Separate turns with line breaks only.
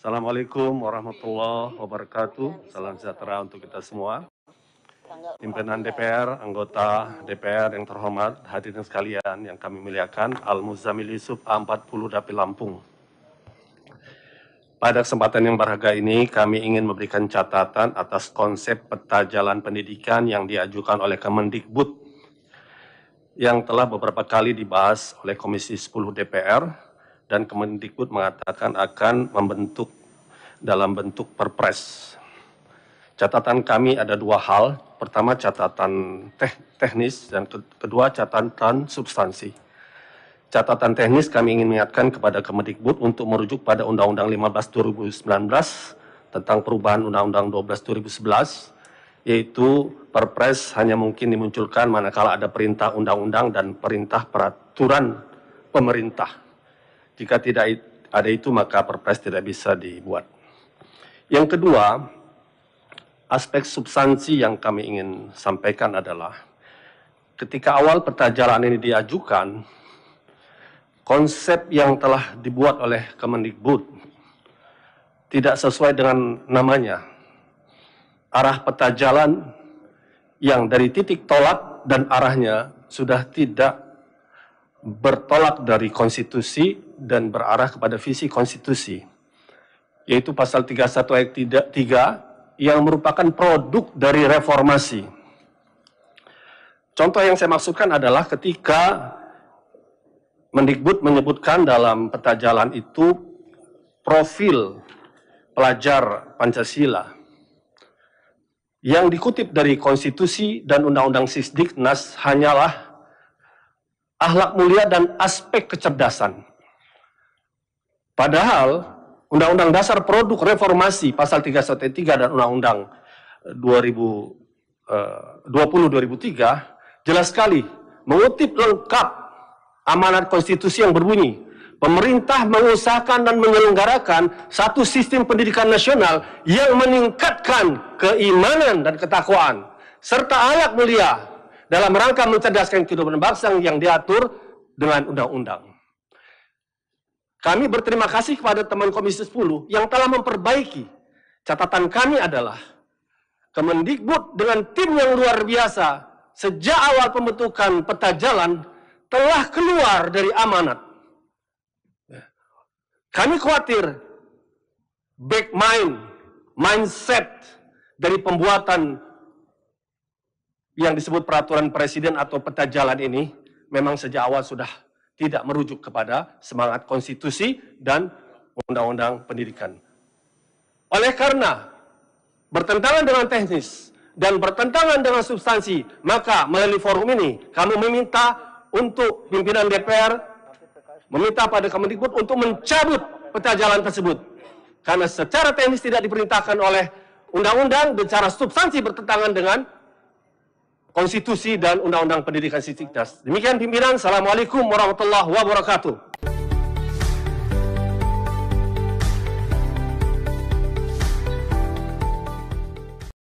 Assalamualaikum warahmatullahi wabarakatuh. Salam sejahtera untuk kita semua. Pimpinan DPR, anggota DPR yang terhormat, hadirin sekalian yang kami muliakan, Al-Muzamil Yusuf A40 Dapil Lampung. Pada kesempatan yang berharga ini, kami ingin memberikan catatan atas konsep peta jalan pendidikan yang diajukan oleh Kemendikbud yang telah beberapa kali dibahas oleh Komisi 10 DPR dan Kemendikbud mengatakan akan membentuk dalam bentuk perpres. Catatan kami ada dua hal. Pertama catatan teknis dan kedua catatan substansi. Catatan teknis kami ingin mengingatkan kepada Kemendikbud untuk merujuk pada Undang-Undang 15 2019 tentang perubahan Undang-Undang 12 2011 yaitu perpres hanya mungkin dimunculkan manakala ada perintah undang-undang dan perintah peraturan pemerintah. Jika tidak ada itu maka perpres tidak bisa dibuat. Yang kedua, aspek substansi yang kami ingin sampaikan adalah ketika awal peta jalan ini diajukan, konsep yang telah dibuat oleh Kemendikbud tidak sesuai dengan namanya. Arah peta jalan yang dari titik tolak dan arahnya sudah tidak bertolak dari konstitusi dan berarah kepada visi konstitusi yaitu pasal 31 ayat 3 yang merupakan produk dari reformasi. Contoh yang saya maksudkan adalah ketika Mendikbud menyebutkan dalam peta jalan itu profil pelajar Pancasila yang dikutip dari konstitusi dan undang-undang Sisdiknas hanyalah Ahlak mulia dan aspek kecerdasan. Padahal Undang-Undang Dasar Produk Reformasi pasal 313 dan Undang-Undang 2020-2003 eh, jelas sekali mengutip lengkap amanat konstitusi yang berbunyi pemerintah mengusahakan dan menyelenggarakan satu sistem pendidikan nasional yang meningkatkan keimanan dan ketakwaan serta alat mulia dalam rangka mencerdaskan kehidupan bangsa yang diatur dengan undang-undang. Kami berterima kasih kepada teman Komisi 10 yang telah memperbaiki. Catatan kami adalah Kemendikbud dengan tim yang luar biasa sejak awal pembentukan peta jalan telah keluar dari amanat. Kami khawatir back mind, mindset dari pembuatan yang disebut peraturan presiden atau peta jalan ini memang sejak awal sudah tidak merujuk kepada semangat konstitusi dan undang-undang pendidikan. Oleh karena bertentangan dengan teknis dan bertentangan dengan substansi, maka melalui forum ini kami meminta untuk pimpinan DPR meminta pada Kemendikbud untuk mencabut peta jalan tersebut. Karena secara teknis tidak diperintahkan oleh undang-undang, secara substansi bertentangan dengan konstitusi dan undang-undang pendidikan sivitas. Demikian pimpinan. Assalamualaikum warahmatullahi wabarakatuh.